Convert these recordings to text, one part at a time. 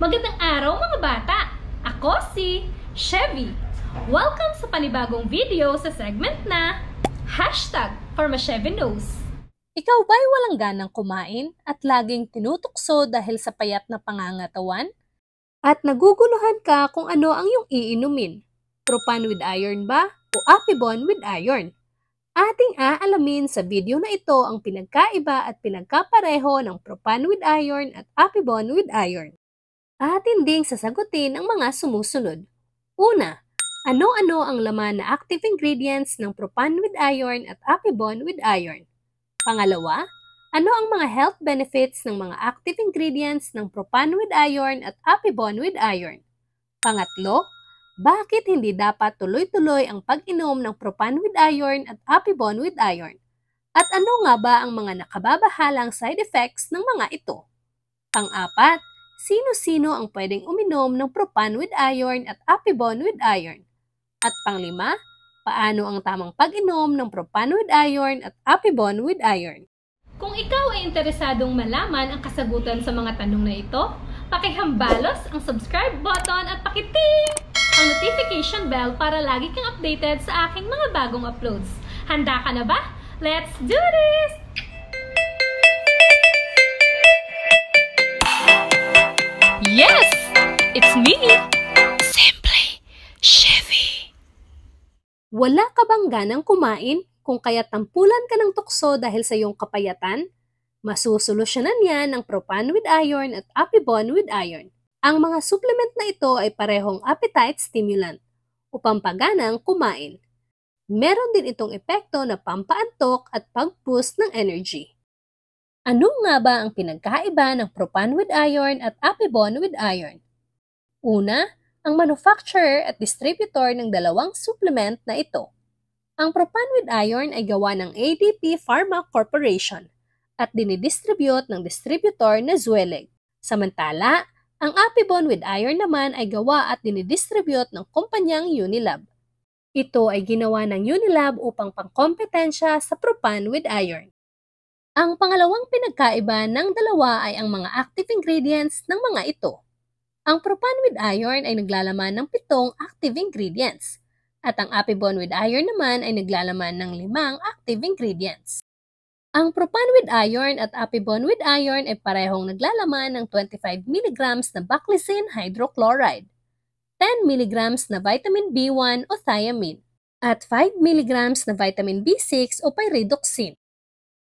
Magandang araw mga bata! Ako si Chevy. Welcome sa panibagong video sa segment na Hashtag for Chevy Knows. Ikaw ba'y walang ganang kumain at laging tinutukso dahil sa payat na pangangatawan? At naguguluhan ka kung ano ang iyong iinumin? Propan with iron ba o Apibon with iron? Ating aalamin sa video na ito ang pinagkaiba at pinagkapareho ng propan with iron at apibon with iron. Atin ding sasagutin ang mga sumusunod. Una, ano-ano ang laman na active ingredients ng propan with iron at apibon with iron? Pangalawa, ano ang mga health benefits ng mga active ingredients ng propan with iron at apibon with iron? Pangatlo, bakit hindi dapat tuloy-tuloy ang pag-inom ng propan with iron at apibon with iron? At ano nga ba ang mga nakababahalang side effects ng mga ito? Pang-apat, sino-sino ang pwedeng uminom ng propan with iron at apibon with iron. At panglima, paano ang tamang pag-inom ng propan with iron at apibon with iron. Kung ikaw ay interesadong malaman ang kasagutan sa mga tanong na ito, pakihambalos ang subscribe button at pakiting ang notification bell para lagi kang updated sa aking mga bagong uploads. Handa ka na ba? Let's do this! Yes! It's me! Simply Chevy. Wala ka bang ganang kumain kung kaya tampulan ka ng tukso dahil sa iyong kapayatan? Masusolusyonan yan ng propan with iron at apibon with iron. Ang mga supplement na ito ay parehong appetite stimulant upang paganang kumain. Meron din itong epekto na pampaantok at pag-boost ng energy. Ano nga ba ang pinagkaiba ng propan with iron at apibon with iron? Una, ang manufacturer at distributor ng dalawang supplement na ito. Ang propan with iron ay gawa ng ADP Pharma Corporation at dinidistribute ng distributor na Zuelig. Samantala, ang Apibon with iron naman ay gawa at dinidistribute ng kumpanyang Unilab. Ito ay ginawa ng Unilab upang pangkompetensya sa propan with iron. Ang pangalawang pinagkaiba ng dalawa ay ang mga active ingredients ng mga ito. Ang propan with iron ay naglalaman ng pitong active ingredients at ang apibon with iron naman ay naglalaman ng limang active ingredients. Ang propan with iron at apibon with iron ay parehong naglalaman ng 25 mg na baclosin hydrochloride, 10 mg na vitamin B1 o thiamine, at 5 mg na vitamin B6 o pyridoxine.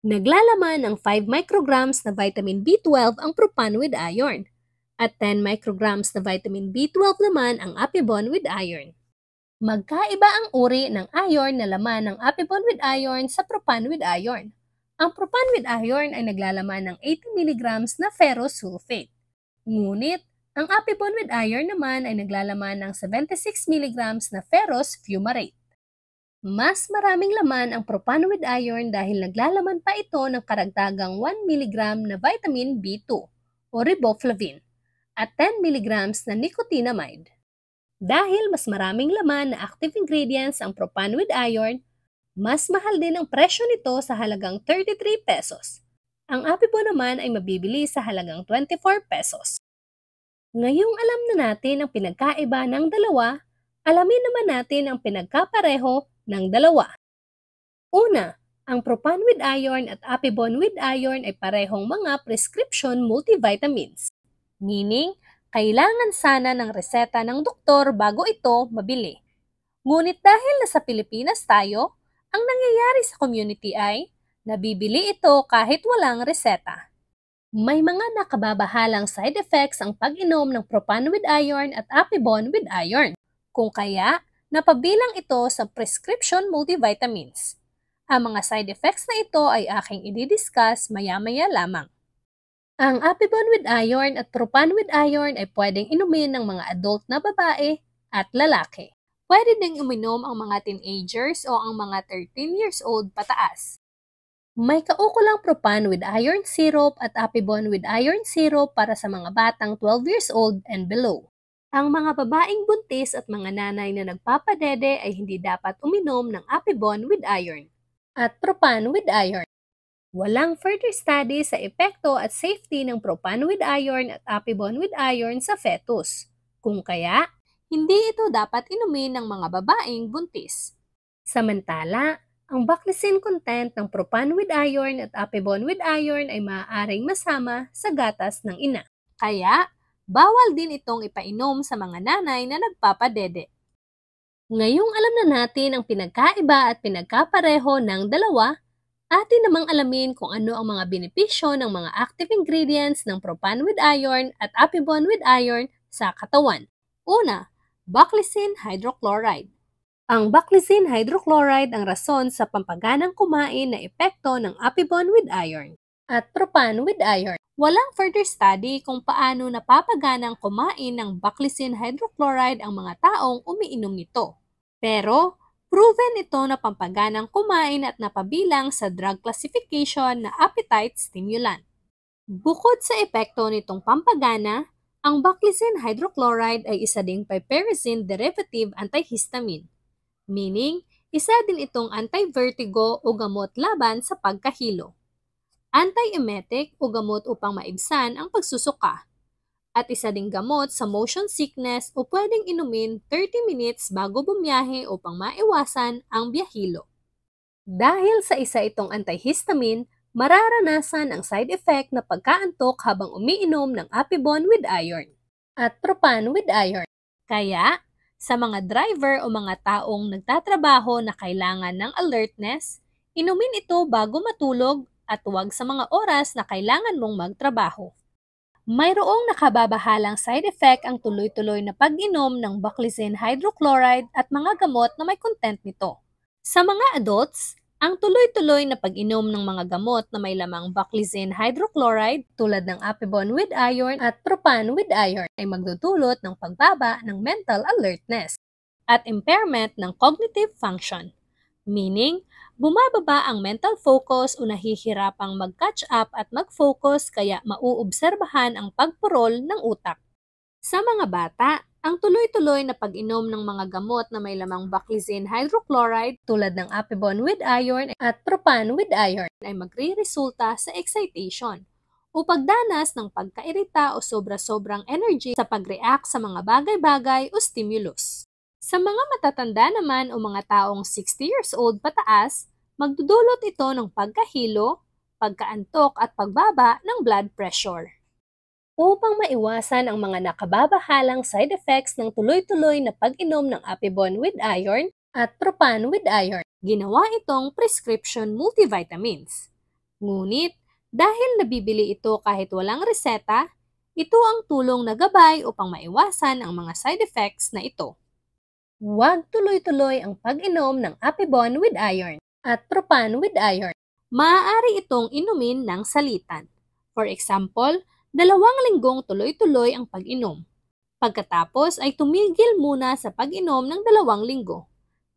Naglalaman ng 5 micrograms na vitamin B12 ang propan with iron at 10 micrograms na vitamin B12 naman ang apibon with iron. Magkaiba ang uri ng iron na laman ng apibon with iron sa propan with iron. Ang propan with iron ay naglalaman ng 80 mg na ferrous sulfate. Ngunit, ang apibon with iron naman ay naglalaman ng 76 mg na ferrous fumarate. Mas maraming laman ang propano with iron dahil naglalaman pa ito ng karagdagang 1 mg na vitamin B2 o riboflavin at 10 mg na nicotinamide. Dahil mas maraming laman na active ingredients ang propano with iron, mas mahal din ang presyo nito sa halagang 33 pesos. Ang Apipo naman ay mabibili sa halagang 24 pesos. Ngayong alam na natin ang pinagkaiba ng dalawa, alamin naman natin ang pinagkapareho ng dalawa. Una, ang propan with iron at apibon with iron ay parehong mga prescription multivitamins. Meaning, kailangan sana ng reseta ng doktor bago ito mabili. Ngunit dahil nasa Pilipinas tayo, ang nangyayari sa community ay nabibili ito kahit walang reseta. May mga nakababahalang side effects ang pag-inom ng propan with iron at apibon with iron. Kung kaya, Napabilang ito sa prescription multivitamins. Ang mga side effects na ito ay aking ididiscuss maya-maya lamang. Ang apibon with iron at propan with iron ay pwedeng inumin ng mga adult na babae at lalaki. Pwede ding uminom ang mga teenagers o ang mga 13 years old pataas. May kaukulang propan with iron syrup at apibon with iron syrup para sa mga batang 12 years old and below. Ang mga babaeng buntis at mga nanay na nagpapadede ay hindi dapat uminom ng apibon with iron at propan with iron. Walang further study sa epekto at safety ng propan with iron at apibon with iron sa fetus. Kung kaya, hindi ito dapat inumin ng mga babaeng buntis. Samantala, ang baclosin content ng propan with iron at apibon with iron ay maaaring masama sa gatas ng ina. Kaya, Bawal din itong ipainom sa mga nanay na nagpapadede. Ngayong alam na natin ang pinagkaiba at pinagkapareho ng dalawa, atin namang alamin kung ano ang mga benepisyo ng mga active ingredients ng propan with iron at apibon with iron sa katawan. Una, Baclicin hydrochloride. Ang Baclicin hydrochloride ang rason sa pampaganang kumain na epekto ng apibon with iron at propan with iron. Walang further study kung paano napapaganang kumain ng baclicin hydrochloride ang mga taong umiinom nito. Pero, proven ito na pampaganang kumain at napabilang sa drug classification na appetite stimulant. Bukod sa epekto nitong pampagana, ang baclicin hydrochloride ay isa ding piperazine derivative antihistamine, meaning isa din itong anti-vertigo o gamot laban sa pagkahilo anti-emetic o gamot upang maibsan ang pagsusuka. At isa ding gamot sa motion sickness o pwedeng inumin 30 minutes bago bumiyahe upang maiwasan ang biyahilo. Dahil sa isa itong antihistamine, mararanasan ang side effect na pagkaantok habang umiinom ng apibon with iron at propan with iron. Kaya, sa mga driver o mga taong nagtatrabaho na kailangan ng alertness, inumin ito bago matulog at huwag sa mga oras na kailangan mong magtrabaho. Mayroong nakababahalang side effect ang tuloy-tuloy na pag-inom ng Baclofen hydrochloride at mga gamot na may content nito. Sa mga adults, ang tuloy-tuloy na pag-inom ng mga gamot na may lamang Baclofen hydrochloride tulad ng Apibon with iron at Propan with iron ay magdudulot ng pagbaba ng mental alertness at impairment ng cognitive function. Meaning, bumababa ang mental focus o nahihirapang mag-catch up at mag-focus kaya mauobserbahan ang pagpurol ng utak. Sa mga bata, ang tuloy-tuloy na pag-inom ng mga gamot na may lamang baclizine hydrochloride tulad ng apibon with iron at propan with iron ay magre-resulta sa excitation o pagdanas ng pagkairita o sobra-sobrang energy sa pag-react sa mga bagay-bagay o stimulus. Sa mga matatanda naman o mga taong 60 years old pataas, magdudulot ito ng pagkahilo, pagkaantok at pagbaba ng blood pressure. Upang maiwasan ang mga nakababahalang side effects ng tuloy-tuloy na pag-inom ng Apibon with iron at Propan with iron, ginawa itong prescription multivitamins. Ngunit, dahil nabibili ito kahit walang reseta, ito ang tulong na gabay upang maiwasan ang mga side effects na ito. Huwag tuloy-tuloy ang pag-inom ng Apibon with iron at Propan with iron. Maaari itong inumin ng salitan. For example, dalawang linggong tuloy-tuloy ang pag-inom. Pagkatapos ay tumigil muna sa pag-inom ng dalawang linggo.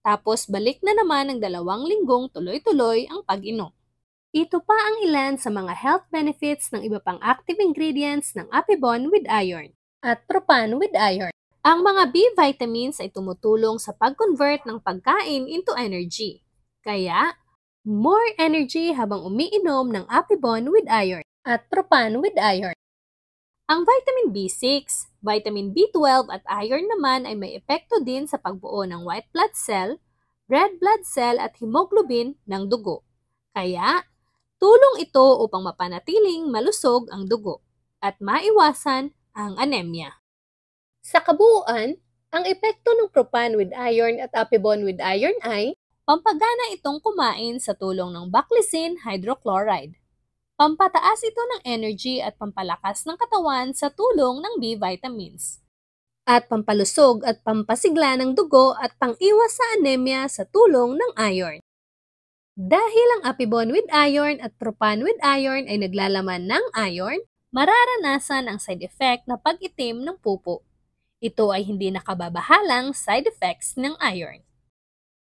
Tapos balik na naman ng dalawang linggong tuloy-tuloy ang pag-inom. Ito pa ang ilan sa mga health benefits ng iba pang active ingredients ng Apibon with iron at Propan with iron. Ang mga B vitamins ay tumutulong sa pag-convert ng pagkain into energy. Kaya, more energy habang umiinom ng Apibon with iron at Propan with iron. Ang vitamin B6, vitamin B12 at iron naman ay may epekto din sa pagbuo ng white blood cell, red blood cell at hemoglobin ng dugo. Kaya, tulong ito upang mapanatiling malusog ang dugo at maiwasan ang anemia. Sa kabuuan, ang epekto ng propan with iron at apibon with iron ay pampagana itong kumain sa tulong ng baclicin hydrochloride. Pampataas ito ng energy at pampalakas ng katawan sa tulong ng B vitamins. At pampalusog at pampasigla ng dugo at pangiwas sa anemia sa tulong ng iron. Dahil ang apibon with iron at propan with iron ay naglalaman ng iron, mararanasan ang side effect na pag-itim ng pupo. Ito ay hindi nakababahalang side effects ng iron.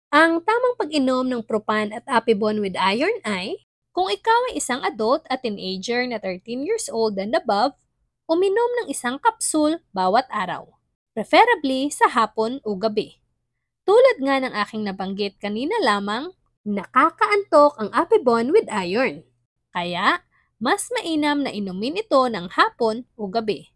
Ang tamang pag-inom ng propan at apibon with iron ay, kung ikaw ay isang adult at teenager na 13 years old and above, uminom ng isang kapsul bawat araw, preferably sa hapon o gabi. Tulad nga ng aking nabanggit kanina lamang, nakakaantok ang apibon with iron. Kaya, mas mainam na inumin ito ng hapon o gabi.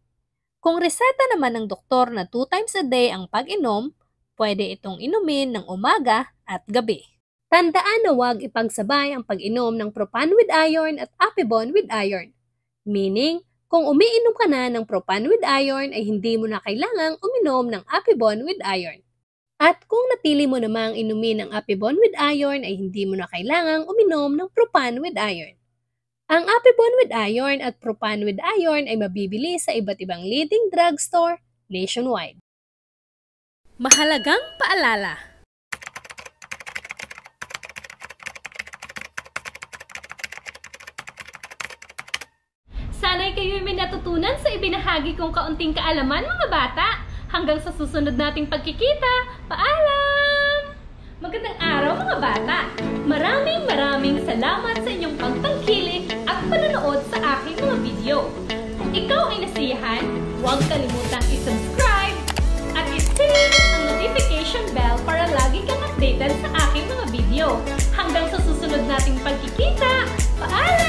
Kung reseta naman ng doktor na 2 times a day ang pag-inom, pwede itong inumin ng umaga at gabi. Tandaan na huwag ipagsabay ang pag-inom ng propan with iron at apibon with iron. Meaning, kung umiinom ka na ng propan with iron ay hindi mo na kailangang uminom ng apibon with iron. At kung napili mo namang inumin ang apibon with iron ay hindi mo na kailangang uminom ng propan with iron. Ang Apibon with iron at Propan with iron ay mabibili sa iba't ibang leading drugstore nationwide. Mahalagang paalala! Sana'y kayo'y may natutunan sa ibinahagi kong kaunting kaalaman mga bata. Hanggang sa susunod nating pagkikita, paalam! Magandang araw mga bata! Maraming maraming salamat sa huwag kalimutang subscribe at i-click ang notification bell para lagi kang updated sa aking mga video. Hanggang sa susunod nating pagkikita, paalam!